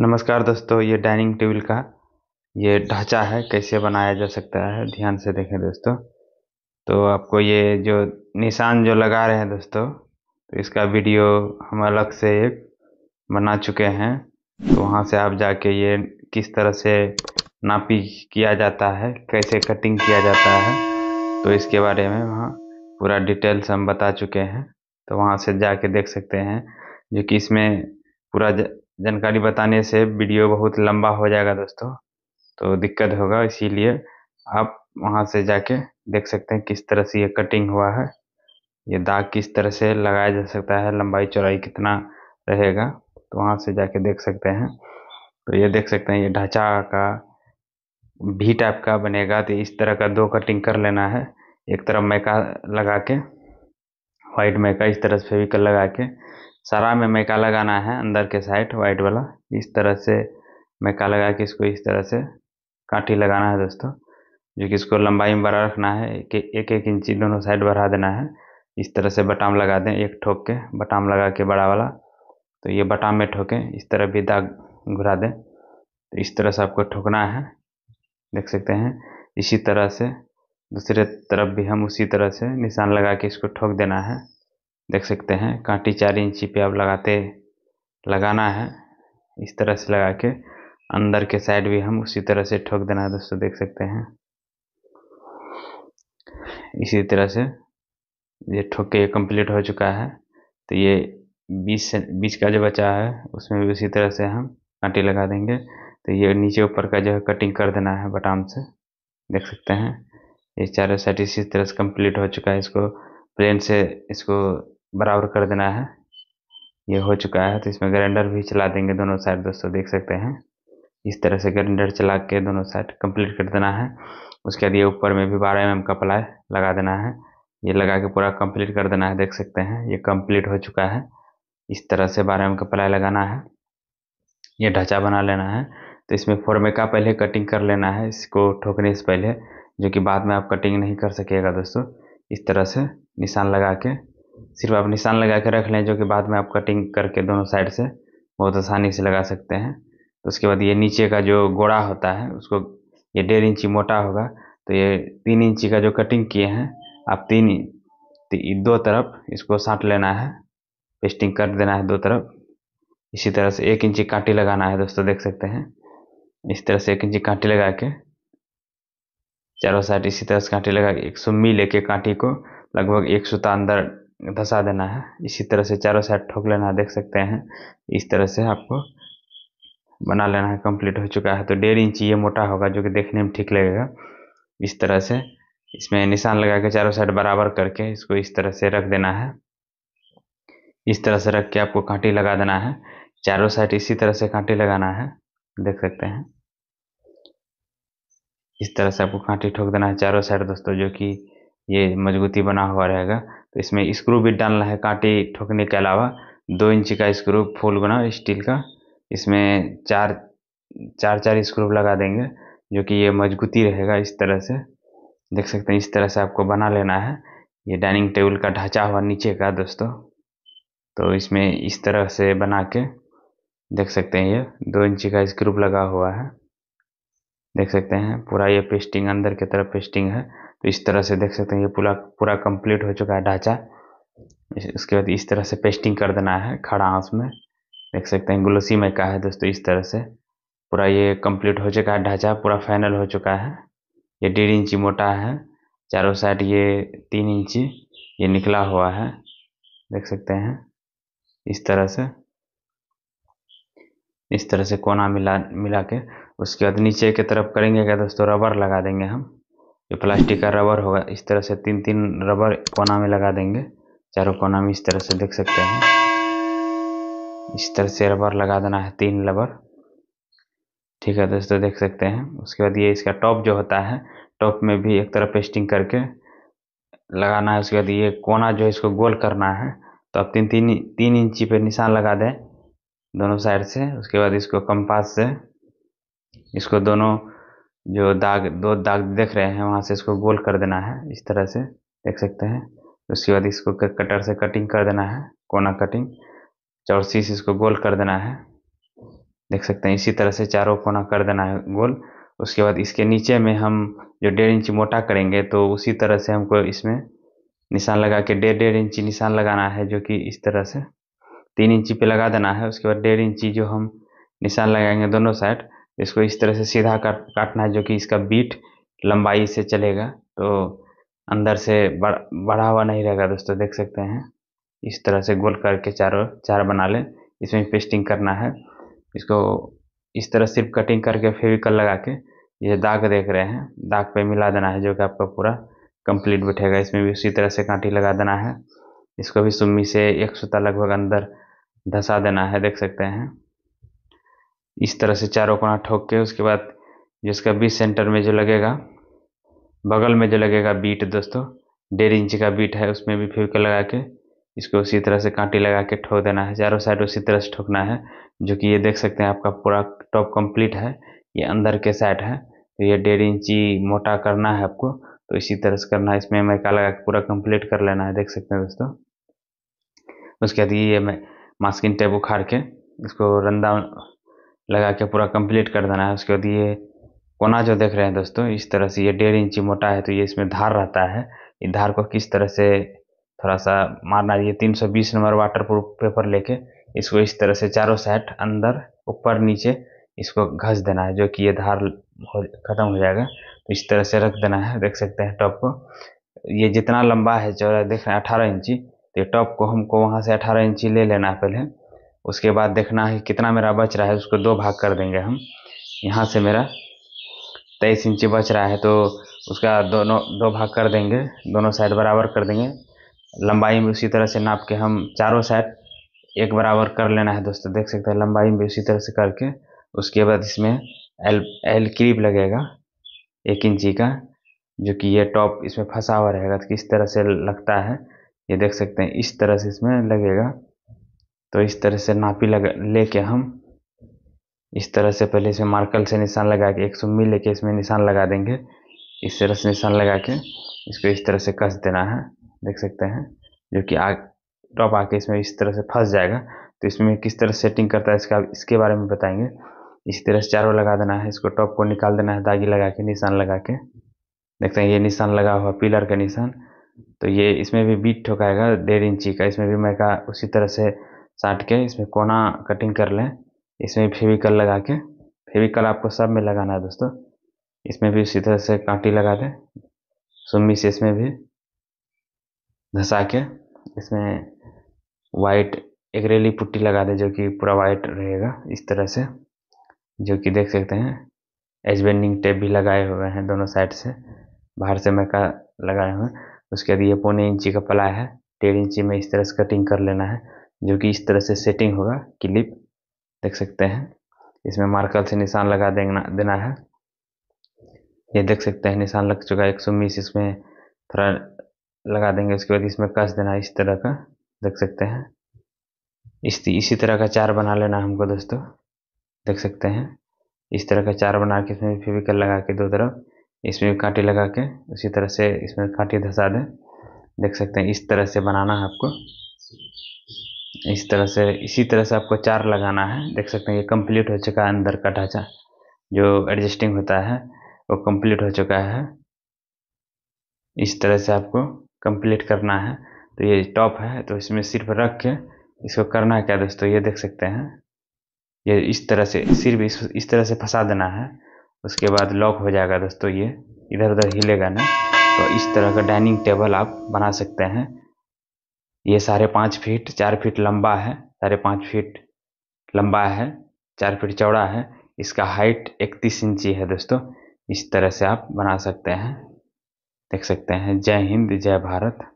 नमस्कार दोस्तों ये डाइनिंग टेबल का ये ढांचा है कैसे बनाया जा सकता है ध्यान से देखें दोस्तों तो आपको ये जो निशान जो लगा रहे हैं दोस्तों तो इसका वीडियो हम अलग से एक बना चुके हैं तो वहाँ से आप जाके ये किस तरह से नापी किया जाता है कैसे कटिंग किया जाता है तो इसके बारे में वहाँ पूरा डिटेल्स हम बता चुके हैं तो वहाँ से जाके देख सकते हैं जो कि इसमें पूरा जानकारी बताने से वीडियो बहुत लंबा हो जाएगा दोस्तों तो दिक्कत होगा इसीलिए आप वहाँ से जाके देख सकते हैं किस तरह से ये कटिंग हुआ है ये दाग किस तरह से लगाया जा सकता है लंबाई चौड़ाई कितना रहेगा तो वहाँ से जाके देख सकते हैं तो ये देख सकते हैं ये ढांचा का भी टाइप का बनेगा तो इस तरह का दो कटिंग कर लेना है एक तरफ मैका लगा के वाइट मैका इस तरह से फेविकल लगा के सारा में मैका लगाना है अंदर के साइड वाइट वाला इस तरह से मैका लगा के इसको इस तरह से काठी लगाना है दोस्तों जो कि इसको लंबाई में बड़ा रखना है एक एक, एक इंची दोनों साइड बढ़ा देना है इस तरह से बटाम लगा दें एक ठोक के बटाम लगा के बड़ा वाला तो ये बटाम में ठोकें इस तरह भी दाग घुरा दें तो इस तरह से आपको ठोकना है देख सकते हैं इसी तरह से दूसरे तरफ भी हम उसी तरह से निशान लगा के इसको ठोक देना है देख सकते हैं कांटी चार इंची पे आप लगाते लगाना है इस तरह से लगा के अंदर के साइड भी हम उसी तरह से ठोक देना है दोस्तों देख सकते हैं इसी तरह से ये ठोक के कंप्लीट हो चुका है तो ये बीस बीस का जो बचा है उसमें भी उसी तरह से हम कांटी लगा देंगे तो ये नीचे ऊपर का जो है कटिंग कर देना है बटाम से देख सकते हैं ये चारों साइड इसी तरह से कंप्लीट हो चुका है इसको प्लेन से इसको बराबर कर देना है ये हो चुका है तो इसमें ग्राइंडर भी चला देंगे दोनों साइड दोस्तों देख सकते हैं इस तरह से ग्राइंडर चला के दोनों साइड कंप्लीट कर देना है उसके बाद ये ऊपर में भी बारह एम mm का प्लाई लगा देना है ये लगा के पूरा कंप्लीट कर देना है देख सकते हैं ये कंप्लीट हो चुका है इस तरह से बारह एम mm का प्लाई लगाना है ये ढांचा बना लेना है तो इसमें फोरमे mm का पहले कटिंग कर लेना है इसको ठोकने से पहले जो कि बाद में आप कटिंग नहीं कर सकेगा दोस्तों इस तरह से निशान लगा के सिर्फ आप निशान लगा के रख लें जो कि बाद में आप कटिंग करके दोनों साइड से बहुत आसानी से लगा सकते हैं तो उसके बाद ये नीचे का जो गोड़ा होता है उसको ये डेढ़ इंची मोटा होगा तो ये तीन इंची का जो कटिंग किए हैं आप तीन दो तरफ इसको साट लेना है पेस्टिंग कर देना है दो तरफ इसी तरह से एक इंची कांटी लगाना है दोस्तों देख सकते हैं इस तरह से एक इंची कांटी लगा के चारों साइड इसी तरह से कांटी लगा के एक सौ मी लेके कांटी को लगभग एक सूता अंदर धसा देना है इसी तरह से चारों साइड ठोक लेना है देख सकते हैं इस तरह से आपको बना लेना है कंप्लीट हो चुका है तो डेढ़ इंच ये मोटा होगा जो कि देखने में ठीक लगेगा इस तरह से इसमें निशान लगा के चारों साइड बराबर करके इसको इस तरह से रख देना है इस तरह से रख के आपको कांटी लगा देना है चारों साइड इसी तरह से कांटी लगाना है देख सकते हैं इस तरह से आपको कांटी ठोक देना है चारों साइड दोस्तों जो कि ये मजबूती बना हुआ रहेगा तो इसमें स्क्रू भी डालना है कांटे ठोकने के अलावा दो इंच का स्क्रू फुल बना स्टील का इसमें चार चार चार स्क्रू लगा देंगे जो कि ये मजबूती रहेगा इस तरह से देख सकते हैं इस तरह से आपको बना लेना है ये डाइनिंग टेबल का ढांचा हुआ नीचे का दोस्तों तो इसमें इस तरह से बना के देख सकते हैं ये दो इंच का स्क्रूप लगा हुआ है देख सकते हैं पूरा ये पेस्टिंग अंदर की तरफ पेस्टिंग है तो इस तरह से देख सकते हैं ये पूरा पूरा कंप्लीट हो चुका है ढांचा इसके बाद इस तरह से पेस्टिंग कर देना है खड़ा आँस में देख सकते हैं ग्लोसी में का है दोस्तों इस तरह से पूरा ये कंप्लीट हो चुका है ढांचा पूरा फाइनल हो चुका है ये डेढ़ इंची मोटा है चारों साइड ये तीन इंची ये निकला हुआ है देख सकते हैं इस तरह से इस तरह से कोना मिला मिला के उसके बाद नीचे की तरफ करेंगे क्या दोस्तों रबर लगा देंगे हम ये प्लास्टिक का रबर होगा इस तरह से तीन तीन रबर कोना में लगा देंगे चारों कोना में इस तरह से देख सकते हैं इस तरह से रबर लगा देना है तीन रबर ठीक है दोस्तों देख सकते हैं उसके बाद ये इसका टॉप जो होता है टॉप में भी एक तरह पेस्टिंग करके लगाना है उसके बाद ये कोना जो है इसको गोल करना है तो आप तीन तीन तीन इंची पे निशान लगा दें दोनों साइड से उसके बाद इसको कंपास से इसको दोनों जो दाग दो दाग देख रहे हैं वहाँ से इसको गोल कर देना है इस तरह से देख सकते हैं उसके बाद इसको कटर से कटिंग कर देना है कोना कटिंग चौरसी से इसको गोल कर देना है देख सकते हैं इसी तरह से चारों कोना कर देना है गोल उसके बाद इसके नीचे में हम जो डेढ़ इंच मोटा करेंगे तो उसी तरह से हमको इसमें निशान लगा के डेढ़ डेढ़ इंची निशान लगाना है जो कि इस तरह से तीन इंची पे लगा देना है उसके बाद डेढ़ इंची जो हम निशान लगाएंगे दोनों साइड इसको इस तरह से सीधा काट काटना है जो कि इसका बीट लंबाई से चलेगा तो अंदर से बड़ा बढ़ा हुआ नहीं रहेगा दोस्तों देख सकते हैं इस तरह से गोल करके चारों चार बना लें इसमें पेस्टिंग करना है इसको इस तरह सिर्फ कटिंग करके फेविकल लगा के ये दाग देख रहे हैं दाग पे मिला देना है जो कि आपका पूरा कंप्लीट बैठेगा इसमें भी उसी तरह से कांटी लगा देना है इसको भी सुम्मी से एक सूता लगभग अंदर धंसा देना है देख सकते हैं इस तरह से चारों कोना ठोक के उसके बाद जिसका बीच सेंटर में जो लगेगा बगल में जो लगेगा बीट दोस्तों डेढ़ इंच का बीट है उसमें भी फिर लगा के इसको उसी तरह से कांटी लगा के ठोक देना है चारों साइड उसी तरह से ठोकना है जो कि ये देख सकते हैं आपका पूरा टॉप कंप्लीट है ये अंदर के साइड है तो ये डेढ़ इंची मोटा करना है आपको तो इसी तरह से करना है इसमें मैका लगा के पूरा कंप्लीट कर लेना है देख सकते हैं दोस्तों उसके बाद ये मैं मास्किंग टेप उखाड़ के इसको रंदा लगा के पूरा कंप्लीट कर देना है उसके बाद ये कोना जो देख रहे हैं दोस्तों इस तरह से ये डेढ़ इंची मोटा है तो ये इसमें धार रहता है इस धार को किस तरह से थोड़ा सा मारना ये 320 नंबर वाटर प्रूफ पेपर लेके इसको इस तरह से चारों साइड अंदर ऊपर नीचे इसको घस देना है जो कि ये धार ख़त्म हो जाएगा तो इस तरह से रख देना है देख सकते हैं टॉप को ये जितना लंबा है चौड़ा देख रहे हैं अठारह इंची तो ये टॉप को हमको वहाँ से अठारह इंची ले लेना है पहले उसके बाद देखना है कितना मेरा बच रहा है उसको दो भाग कर देंगे हम यहाँ से मेरा तेईस इंची बच रहा है तो उसका दोनों दो भाग कर देंगे दोनों साइड बराबर कर देंगे लंबाई में उसी तरह से नाप के हम चारों साइड एक बराबर कर लेना है दोस्तों देख सकते हैं लंबाई में उसी तरह से करके उसके बाद इसमें एल एल क्रीप लगेगा एक इंची का जो कि ये टॉप इसमें फंसा हुआ रहेगा तो किस तरह से लगता है ये देख सकते हैं इस तरह से इसमें लगेगा तो इस तरह से नापी लगा ले के हम इस तरह से पहले इसमें मार्कल से निशान लगा के एक सुम्मी लेके इसमें निशान लगा देंगे इस तरह से निशान लगा के इसको इस तरह से कस देना है देख सकते हैं जो कि आ टॉप आके इसमें इस तरह से फंस जाएगा तो इसमें किस तरह सेटिंग करता है इसका इसके बारे में बताएंगे इस तरह से चारों लगा देना है इसको टॉप को निकाल देना है दागी लगा के निशान लगा के देखते हैं ये निशान लगा हुआ पिलर का निशान तो ये इसमें भी बीट ठोकाएगा डेढ़ इंची का इसमें भी मैं का उसी तरह से साट के इसमें कोना कटिंग कर लें इसमें फेविकल लगा के फेविकल आपको सब में लगाना है दोस्तों इसमें भी इसी तरह से कांटी लगा दें सुम्मी से इसमें भी धंसा के इसमें वाइट एक रेली पुट्टी लगा दें जो कि पूरा वाइट रहेगा इस तरह से जो कि देख सकते हैं एज बेंडिंग टेप भी लगाए हुए हैं दोनों साइड से बाहर से मैका लगाए हुए हैं उसके बाद ये पौने इंची का पला है डेढ़ इंची में इस तरह से कटिंग कर लेना है जो कि इस तरह से सेटिंग होगा क्लिप देख सकते हैं इसमें मार्कर से निशान लगा देना देना है ये देख सकते हैं निशान लग चुका है एक सौ बीस इसमें थोड़ा लगा देंगे उसके बाद इसमें कस देना इस तरह का देख सकते हैं इस इसी तरह का चार बना लेना हमको दोस्तों देख सकते हैं इस तरह का चार बना के इसमें फेविकल लगा के दो तरफ इसमें कांटी लगा के उसी तरह से इसमें कांटी धंसा दें देख सकते हैं इस तरह से बनाना है आपको इस तरह से इसी तरह से आपको चार लगाना है देख सकते हैं ये कंप्लीट हो चुका है अंदर का ढांचा जो एडजस्टिंग होता है वो कंप्लीट हो चुका है इस तरह से आपको कंप्लीट करना है तो ये टॉप है तो इसमें सिर्फ रख के इसको करना है क्या दोस्तों ये देख सकते हैं ये इस तरह से सिर्फ इस, इस तरह से फंसा देना है उसके बाद लॉक हो जाएगा दोस्तों ये इधर उधर हिलेगा ना तो इस तरह का डाइनिंग टेबल आप बना सकते हैं ये साढ़े पाँच फीट चार फीट लंबा है साढ़े पाँच फीट लंबा है चार फीट चौड़ा है इसका हाइट इकतीस इंची है दोस्तों इस तरह से आप बना सकते हैं देख सकते हैं जय हिंद जय भारत